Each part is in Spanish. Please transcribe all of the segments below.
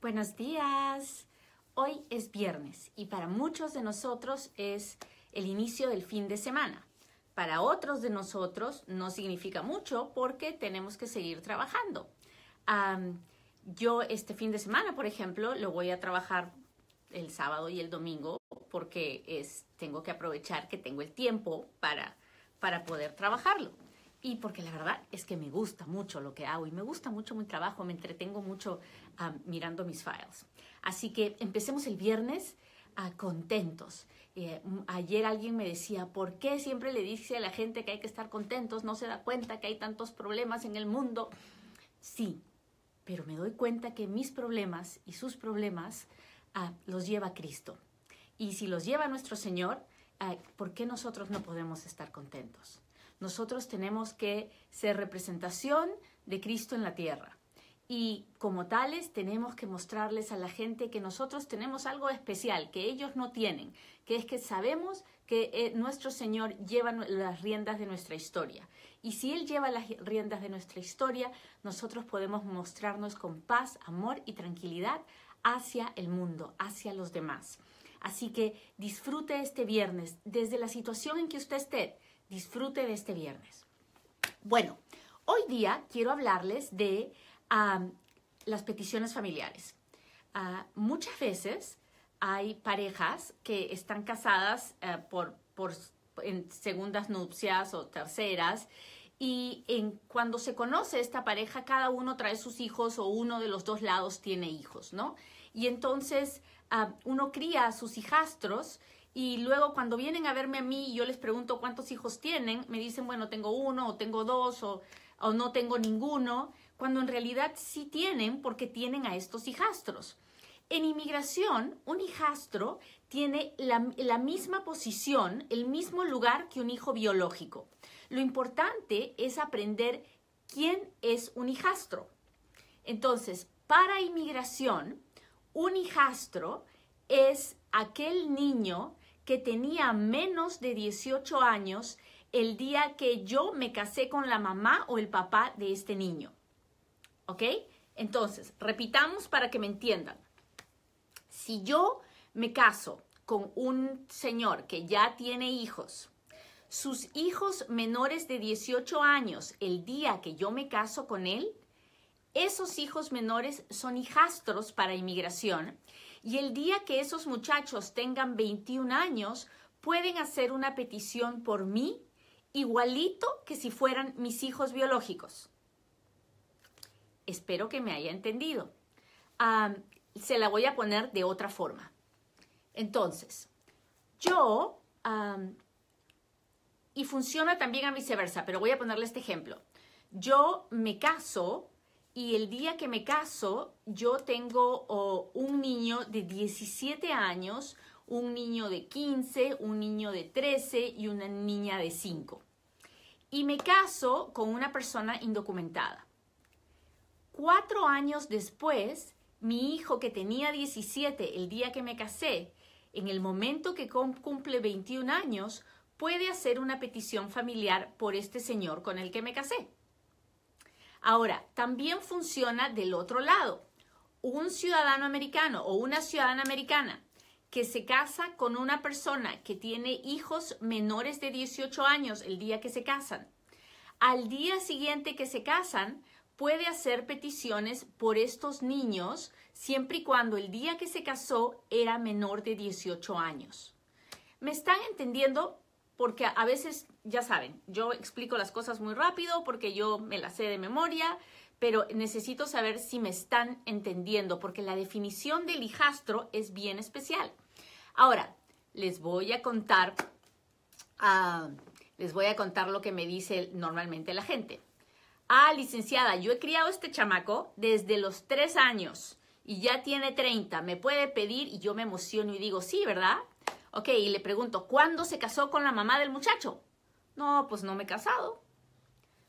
Buenos días. Hoy es viernes y para muchos de nosotros es el inicio del fin de semana. Para otros de nosotros no significa mucho porque tenemos que seguir trabajando. yo este fin de semana, por ejemplo, lo voy a trabajar el sábado y el domingo porque es, tengo que aprovechar que tengo el tiempo para, para poder trabajarlo y porque la verdad es que me gusta mucho lo que hago y me gusta mucho mi trabajo, me entretengo mucho ah, mirando mis files. Así que empecemos el viernes ah, contentos. Eh, ayer alguien me decía, ¿por qué siempre le dice a la gente que hay que estar contentos? No se da cuenta que hay tantos problemas en el mundo. Sí, pero me doy cuenta que mis problemas y sus problemas ah, los lleva Cristo. Y si los lleva nuestro Señor, ¿por qué nosotros no podemos estar contentos? Nosotros tenemos que ser representación de Cristo en la tierra. Y como tales tenemos que mostrarles a la gente que nosotros tenemos algo especial que ellos no tienen, que es que sabemos que eh, nuestro Señor lleva las riendas de nuestra historia. Y si Él lleva las riendas de nuestra historia, nosotros podemos mostrarnos con paz, amor y tranquilidad hacia el mundo, hacia los demás. Así que disfrute este viernes desde la situación en que usted esté Disfrute de este viernes. Bueno, hoy día quiero hablarles de las peticiones familiares. Ah, muchas veces hay parejas que están casadas eh, por, por en segundas nupcias o terceras y en, cuando se conoce esta pareja, cada uno trae sus hijos o uno de los dos lados tiene hijos, ¿no? Y entonces ah, uno cría a sus hijastros y luego cuando vienen a verme a mí, y yo les pregunto cuántos hijos tienen, me dicen, bueno, tengo uno o tengo dos o, no tengo ninguno, cuando en realidad sí tienen porque tienen a estos hijastros. En inmigración, un hijastro tiene la, la, misma posición, el mismo lugar que un hijo biológico. Lo importante es aprender quién es un hijastro. Entonces, para inmigración, un hijastro es aquel niño que tenía menos de 18 años el día que yo me casé con la mamá o el papá de este niño. ¿Ok? Entonces, repitamos para que me entiendan. Si yo me caso con un señor que ya tiene hijos, sus hijos menores de 18 años el día que yo me caso con él, esos hijos menores son hijastros para inmigración y el día que esos muchachos tengan 21 años, pueden hacer una petición por mí igualito que si fueran mis hijos biológicos. Espero que me haya entendido. se la voy a poner de otra forma. Entonces, yo, y funciona también a viceversa, pero voy a ponerle este ejemplo. Yo me caso y el día que me caso, yo tengo oh, un niño de 17 años, un niño de 15, un niño de 13 y una niña de 5. Y me caso con una persona indocumentada. Cuatro años después, mi hijo que tenía 17 el día que me casé, en el momento que cumple 21 años, puede hacer una petición familiar por este señor con el que me casé. Ahora, también funciona del otro lado. Un ciudadano americano o una ciudadana americana que se casa con una persona que tiene hijos menores de 18 años el día que se casan. Al día siguiente que se casan, puede hacer peticiones por estos niños siempre y cuando el día que se casó era menor de 18 años. ¿Me están entendiendo? porque a veces, ya saben, yo explico las cosas muy rápido porque yo me las sé de memoria, pero necesito saber si me están entendiendo, porque la definición del hijastro es bien especial. Ahora, les voy a contar, ah, les voy a contar lo que me dice normalmente la gente. Ah, licenciada, yo he criado este chamaco desde los tres años y ya tiene 30. Me puede pedir y yo me emociono y digo, sí, ¿verdad? Ok, y le pregunto, ¿cuándo se casó con la mamá del muchacho? No, pues no me he casado.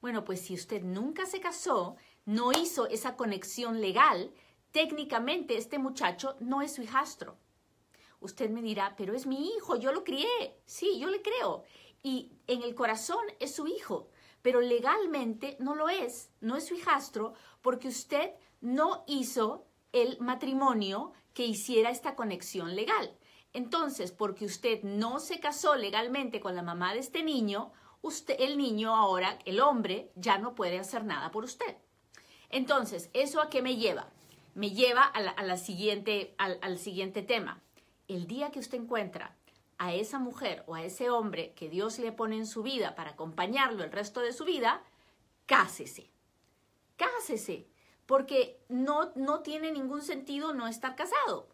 Bueno, pues si usted nunca se casó, no hizo esa conexión legal, técnicamente este muchacho no es su hijastro. Usted me dirá, pero es mi hijo, yo lo crié. Sí, yo le creo. Y en el corazón es su hijo, pero legalmente no lo es, no es su hijastro, porque usted no hizo el matrimonio que hiciera esta conexión legal. Entonces, porque usted no se casó legalmente con la mamá de este niño, usted, el niño ahora, el hombre, ya no puede hacer nada por usted. Entonces, ¿eso a qué me lleva? Me lleva a la, siguiente, al, siguiente tema. El día que usted encuentra a esa mujer o a ese hombre que Dios le pone en su vida para acompañarlo el resto de su vida, cásese. Cásese, porque no, no tiene ningún sentido no estar casado.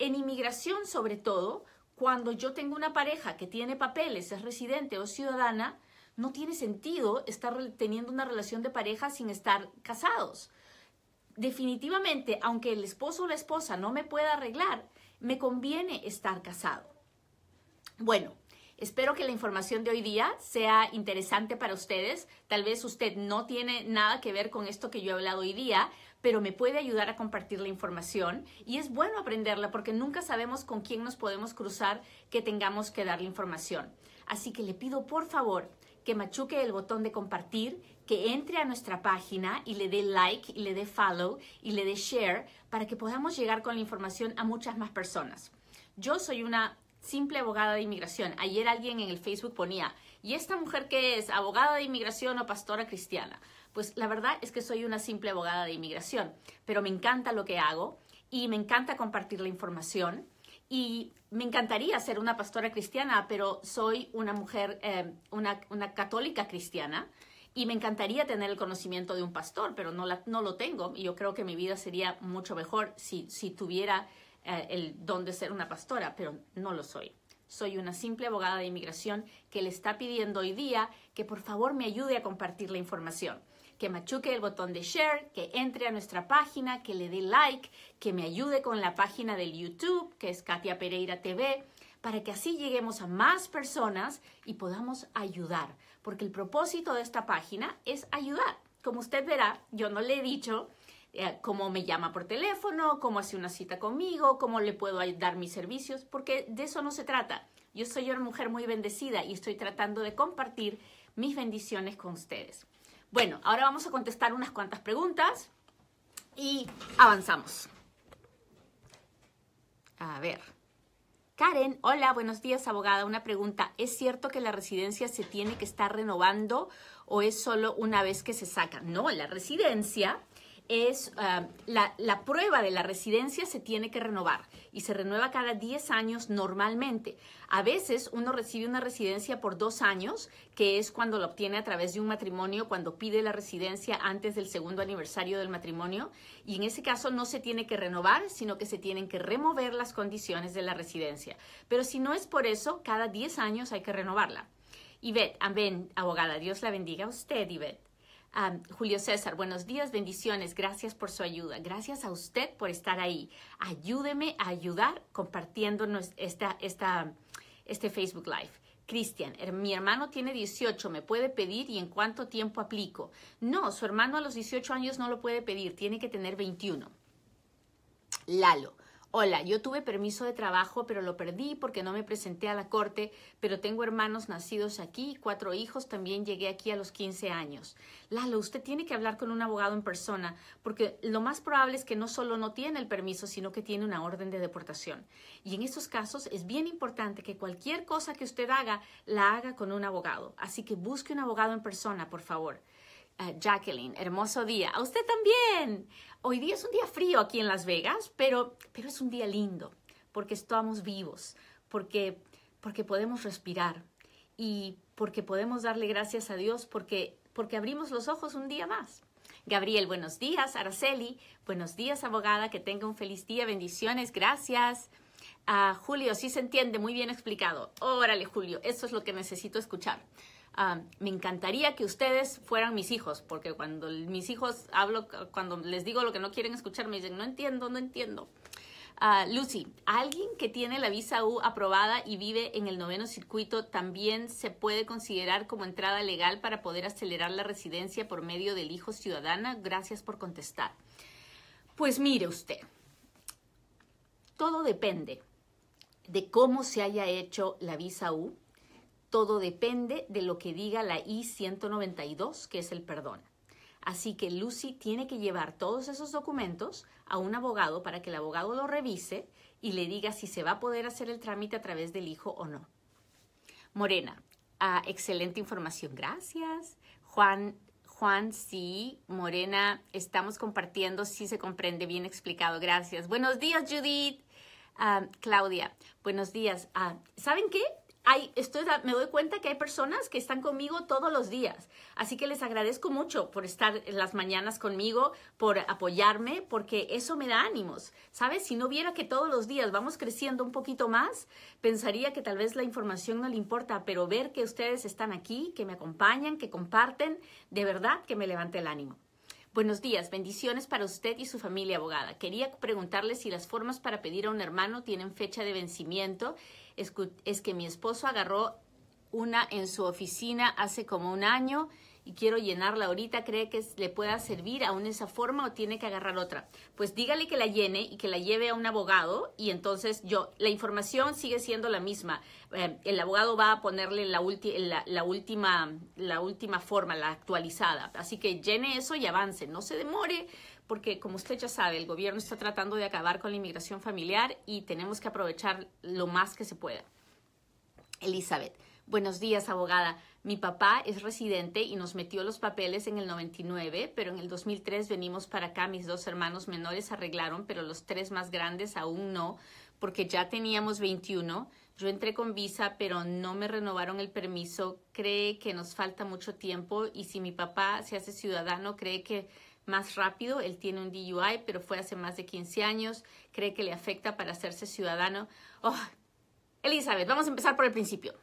En inmigración, sobre todo, cuando yo tengo una pareja que tiene papeles, es residente o ciudadana, no tiene sentido estar teniendo una relación de pareja sin estar casados. Definitivamente, aunque el esposo o la esposa no me pueda arreglar, me conviene estar casado. Bueno, Espero que la información de hoy día sea interesante para ustedes. Tal vez usted no tiene nada que ver con esto que yo he hablado hoy día, pero me puede ayudar a compartir la información y es bueno aprenderla porque nunca sabemos con quién nos podemos cruzar que tengamos que dar la información. Así que le pido por favor que machuque el botón de compartir, que entre a nuestra página y le dé like y le dé follow y le dé share para que podamos llegar con la información a muchas más personas. Yo soy una simple abogada de inmigración. Ayer alguien en el Facebook ponía, ¿y esta mujer qué es? ¿Abogada de inmigración o pastora cristiana? Pues la verdad es que soy una simple abogada de inmigración, pero me encanta lo que hago y me encanta compartir la información. Y me encantaría ser una pastora cristiana, pero soy una mujer, em, una, católica cristiana, y me encantaría tener el conocimiento de un pastor, pero no, lo tengo. Y yo creo que mi vida sería mucho mejor si tuviera eh, el don de ser una pastora, pero no lo soy. Soy una simple abogada de inmigración que le está pidiendo hoy día que por favor me ayude a compartir la información, que machuque el botón de share, que entre a nuestra página, que le dé like, que me ayude con la página del YouTube, que es Katia Pereira TV, para que así lleguemos a más personas y podamos ayudar, porque el propósito de esta página es ayudar. Como usted verá, yo no le he dicho eh, cómo me llama por teléfono, cómo hace una cita conmigo, cómo le puedo dar mis servicios, porque de eso no se trata. Yo soy una mujer muy bendecida y estoy tratando de compartir mis bendiciones con ustedes. Bueno, ahora vamos a contestar unas cuantas preguntas y avanzamos. A ver. Karen, hola, buenos días, abogada. Una pregunta. ¿Es cierto que la residencia se tiene que estar renovando o es solo una vez que se saca? No, la residencia es ah, la, prueba de la residencia se tiene que renovar y se renueva cada 10 años normalmente. A veces uno recibe una residencia por dos años, que es cuando la obtiene a través de un matrimonio, cuando pide la residencia antes del segundo aniversario del matrimonio, y en ese caso no se tiene que renovar, sino que se tienen que remover las condiciones de la residencia. Pero si no es por eso, cada 10 años hay que renovarla. Yvette, amén, abogada, Dios la bendiga a usted, Yvette. Julio César, buenos días, bendiciones, gracias por su ayuda, gracias a usted por estar ahí. Ayúdeme a ayudar compartiendo esta, este Facebook Live. Cristian, mi hermano tiene 18, me puede pedir y en cuánto tiempo aplico. No, su hermano a los 18 años no lo puede pedir, tiene que tener 21. Lalo, Hola, yo tuve permiso de trabajo, pero lo perdí porque no me presenté a la corte, pero tengo hermanos nacidos aquí, cuatro hijos, también llegué aquí a los 15 años. Lalo, usted tiene que hablar con un abogado en persona, porque lo más probable es que no solo no tiene el permiso, sino que tiene una orden de deportación. Y en estos casos es bien importante que cualquier cosa que usted haga, la haga con un abogado. Así que busque un abogado en persona, por favor. Eh, Jacqueline, hermoso día. A usted también. Hoy día es un día frío aquí en Las Vegas, pero, pero es un día lindo porque estamos vivos, porque, porque podemos respirar y porque podemos darle gracias a Dios porque, porque abrimos los ojos un día más. Gabriel, buenos días. Araceli, buenos días, abogada. Que tenga un feliz día. Bendiciones. Gracias. Ah, Julio, sí se entiende. Muy bien explicado. Órale, Julio. Eso es lo que necesito escuchar. Ah, me encantaría que ustedes fueran mis hijos, porque cuando mis hijos hablo, cuando les digo lo que no quieren escuchar, me dicen, no entiendo, no entiendo. Ah, Lucy, ¿alguien que tiene la visa U aprobada y vive en el noveno circuito también se puede considerar como entrada legal para poder acelerar la residencia por medio del hijo ciudadana? Gracias por contestar. Pues mire usted, todo depende de cómo se haya hecho la visa U todo depende de lo que diga la I-192, que es el perdón. Así que Lucy tiene que llevar todos esos documentos a un abogado para que el abogado lo revise y le diga si se va a poder hacer el trámite a través del hijo o no. Morena, ah, excelente información, gracias. Juan, Juan, sí, Morena, estamos compartiendo, sí se comprende, bien explicado, gracias. Buenos días, Judith. Ah, Claudia, buenos días. Ah, ¿Saben qué? estoy, me doy cuenta que hay personas que están conmigo todos los días. Así que les agradezco mucho por estar en las mañanas conmigo, por apoyarme, porque eso me da ánimos. ¿Sabes? Si no viera que todos los días vamos creciendo un poquito más, pensaría que tal vez la información no le importa, pero ver que ustedes están aquí, que me acompañan, que comparten, de verdad que me levanta el ánimo. Buenos días, bendiciones para usted y su familia abogada. Quería preguntarle si las formas para pedir a un hermano tienen fecha de vencimiento es que mi esposo agarró una en su oficina hace como un año y quiero llenarla ahorita, ¿cree que le pueda servir aún esa forma o tiene que agarrar otra? Pues dígale que la llene y que la lleve a un abogado y entonces yo, la información sigue siendo la misma. Em, el abogado va a ponerle la, última, la última forma, la actualizada. Así que llene eso y avance, no se demore porque como usted ya sabe, el gobierno está tratando de acabar con la inmigración familiar y tenemos que aprovechar lo más que se pueda. Elizabeth, buenos días, abogada. Mi papá es residente y nos metió los papeles en el 99, pero en el 2003 venimos para acá. Mis dos hermanos menores arreglaron, pero los tres más grandes aún no, porque ya teníamos 21. Yo entré con visa, pero no me renovaron el permiso. Cree que nos falta mucho tiempo y si mi papá se hace ciudadano, cree que más rápido. Él tiene un DUI, pero fue hace más de 15 años. Cree que le afecta para hacerse ciudadano. Oh, Elizabeth, vamos a empezar por el principio.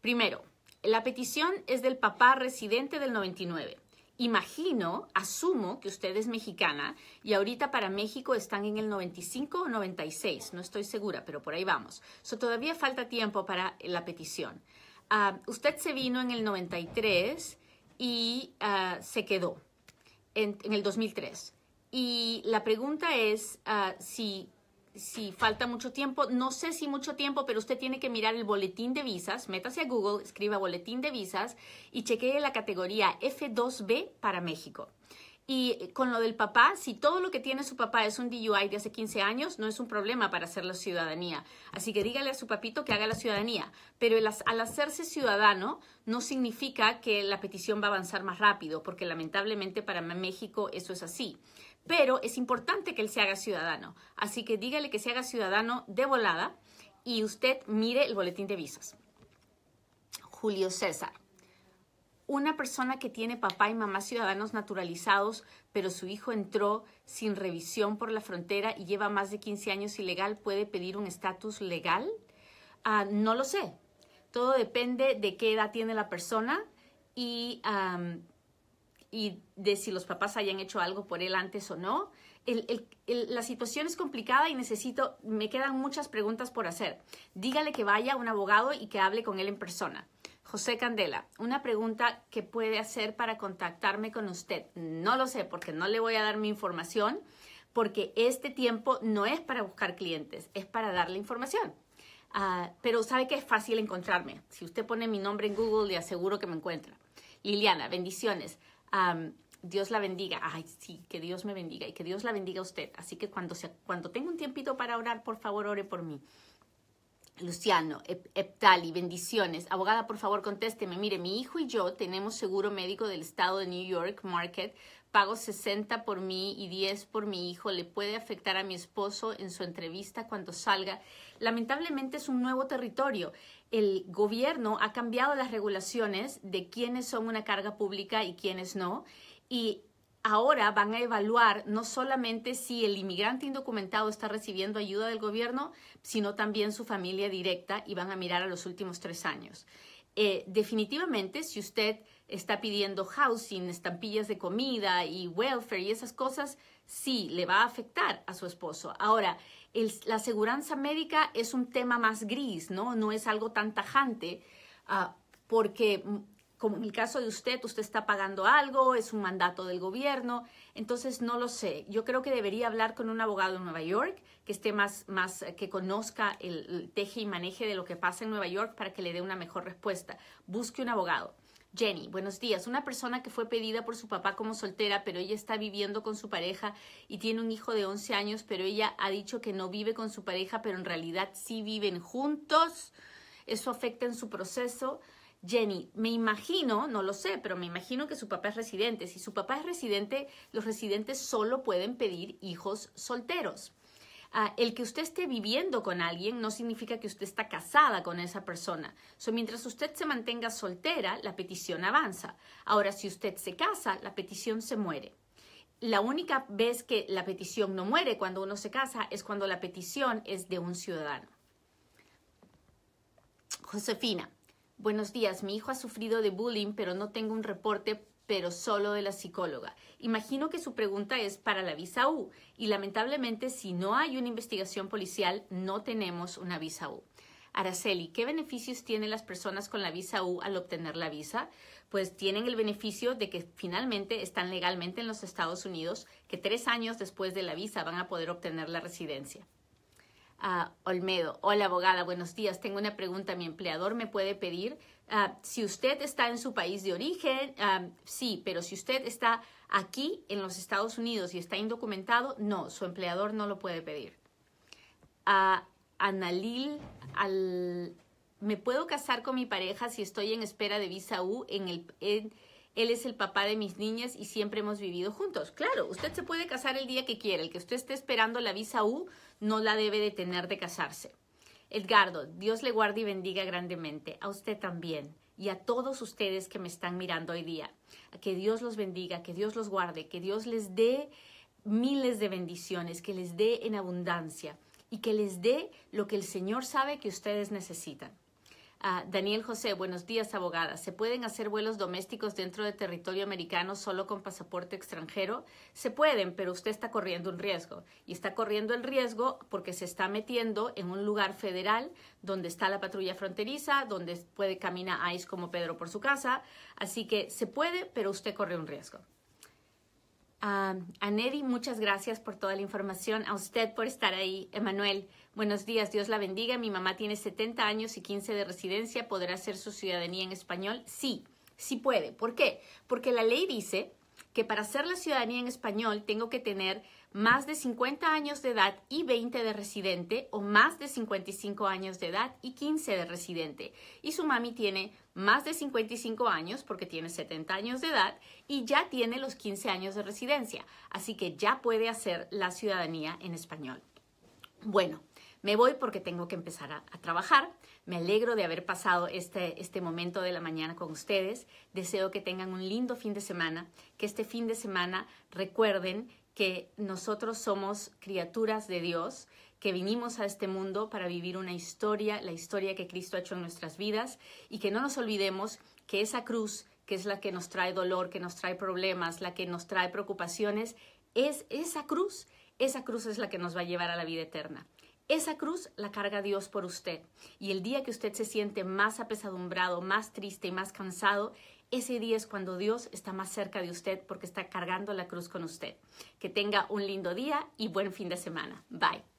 primero, la petición es del papá residente del 99. Imagino, asumo que usted es mexicana y ahorita para México están en el 95 o 96, no estoy segura, pero por ahí vamos. So, todavía falta tiempo para la petición. Ah, usted se vino en el 93 y ah, se quedó en, el 2003. Y la pregunta es ah, si, si falta mucho tiempo. No sé si mucho tiempo, pero usted tiene que mirar el boletín de visas. Métase a Google, escriba boletín de visas y chequee la categoría F2B para México. Y eh, con lo del papá, si todo lo que tiene su papá es un DUI de hace 15 años, no es un problema para hacer la ciudadanía. Así que dígale a su papito que haga la ciudadanía. Pero al hacerse ciudadano no significa que la petición va a avanzar más rápido, porque lamentablemente para México eso es así. Pero es importante que él se haga ciudadano. Así que dígale que se haga ciudadano de volada y usted mire el boletín de visas. Julio César una persona que tiene papá y mamá ciudadanos naturalizados, pero su hijo entró sin revisión por la frontera y lleva más de 15 años ilegal, puede pedir un estatus legal? Ah, no lo sé. Todo depende de qué edad tiene la persona y, de si los papás hayan hecho algo por él antes o no. la situación es complicada y necesito, me quedan muchas preguntas por hacer. Dígale que vaya a un abogado y que hable con él en persona. José Candela, una pregunta que puede hacer para contactarme con usted. No lo sé porque no le voy a dar mi información porque este tiempo no es para buscar clientes, es para darle información. Ah, pero sabe que es fácil encontrarme. Si usted pone mi nombre en Google, le aseguro que me encuentra. Liliana, bendiciones. Dios la bendiga. Ay, sí, que Dios me bendiga y que Dios la bendiga a usted. Así que cuando, cuando tenga un tiempito para orar, por favor, ore por mí. Luciano, Eptali, bendiciones. Abogada, por favor, contésteme. Mire, mi hijo y yo tenemos seguro médico del estado de New York Market. Pago 60 por mí y 10 por mi hijo. ¿Le puede afectar a mi esposo en su entrevista cuando salga? Lamentablemente es un nuevo territorio. El gobierno ha cambiado las regulaciones de quiénes son una carga pública y quiénes no. Y ahora van a evaluar no solamente si el inmigrante indocumentado está recibiendo ayuda del gobierno, sino también su familia directa y van a mirar a los últimos tres años. Eh, definitivamente, si usted está pidiendo housing, estampillas de comida y welfare y esas cosas, sí, le va a afectar a su esposo. Ahora, la seguridad médica es un tema más gris, ¿no? No es algo tan tajante, ah, porque como en el caso de usted, usted está pagando algo, es un mandato del gobierno, entonces no lo sé. Yo creo que debería hablar con un abogado en Nueva York que esté más, más eh, que conozca el, el teje y maneje de lo que pasa en Nueva York para que le dé una mejor respuesta. Busque un abogado. Jenny, buenos días. Una persona que fue pedida por su papá como soltera, pero ella está viviendo con su pareja y tiene un hijo de 11 años, pero ella ha dicho que no vive con su pareja, pero en realidad sí viven juntos. Eso afecta en su proceso. Jenny, me imagino, no lo sé, pero me imagino que su papá es residente. Si su papá es residente, los residentes solo pueden pedir hijos solteros. Ah, el que usted esté viviendo con alguien no significa que usted está casada con esa persona. mientras usted se mantenga soltera, la petición avanza. Ahora, si usted se casa, la petición se muere. La única vez que la petición no muere cuando uno se casa es cuando la petición es de un ciudadano. Josefina, Buenos días, mi hijo ha sufrido de bullying, pero no tengo un reporte, pero solo de la psicóloga. Imagino que su pregunta es para la visa U y lamentablemente si no hay una investigación policial no tenemos una visa U. Araceli, ¿qué beneficios tienen las personas con la visa U al obtener la visa? Pues tienen el beneficio de que finalmente están legalmente en los Estados Unidos, que tres años después de la visa van a poder obtener la residencia. Olmedo, hola abogada, buenos días. Tengo una pregunta. Mi empleador me puede pedir ah, si usted está en su país de origen, ah, sí, pero si usted está aquí en los Estados Unidos y está indocumentado, no, su empleador no lo puede pedir. Ah, Analil, al, ¿me puedo casar con mi pareja si estoy en espera de visa U? En el, él es el papá de mis niñas y siempre hemos vivido juntos. Claro, usted se puede casar el día que quiera, el que usted esté esperando la visa U no la debe detener de casarse. Edgardo, Dios le guarde y bendiga grandemente, a usted también y a todos ustedes que me están mirando hoy día. Que Dios los bendiga, que Dios los guarde, que Dios les dé miles de bendiciones, que les dé en abundancia y que les dé lo que el Señor sabe que ustedes necesitan. Ah, Daniel José, buenos días, abogada. ¿Se pueden hacer vuelos domésticos dentro de territorio americano solo con pasaporte extranjero? Se pueden, pero usted está corriendo un riesgo. Y está corriendo el riesgo porque se está metiendo en un lugar federal donde está la patrulla fronteriza, donde puede caminar ICE como Pedro por su casa. Así que se puede, pero usted corre un riesgo. Ah, a, a muchas gracias por toda la información. A usted por estar ahí. Emanuel, buenos días. Dios la bendiga. Mi mamá tiene 70 años y 15 de residencia. ¿Podrá hacer su ciudadanía en español? Sí, sí puede. ¿Por qué? Porque la ley dice que para hacer la ciudadanía en español tengo que tener más de 50 años de edad y 20 de residente o más de 55 años de edad y 15 de residente. Y su mami tiene más de 55 años porque tiene 70 años de edad y ya tiene los 15 años de residencia. Así que ya puede hacer la ciudadanía en español. Bueno, me voy porque tengo que empezar a, trabajar. Me alegro de haber pasado este, este momento de la mañana con ustedes. Deseo que tengan un lindo fin de semana, que este fin de semana recuerden que nosotros somos criaturas de Dios, que vinimos a este mundo para vivir una historia, la historia que Cristo ha hecho en nuestras vidas, y que no nos olvidemos que esa cruz, que es la que nos trae dolor, que nos trae problemas, la que nos trae preocupaciones, es esa cruz, esa cruz es la que nos va a llevar a la vida eterna. Esa cruz la carga Dios por usted. Y el día que usted se siente más apesadumbrado, más triste y más cansado, ese día es cuando Dios está más cerca de usted porque está cargando la cruz con usted. Que tenga un lindo día y buen fin de semana. Bye.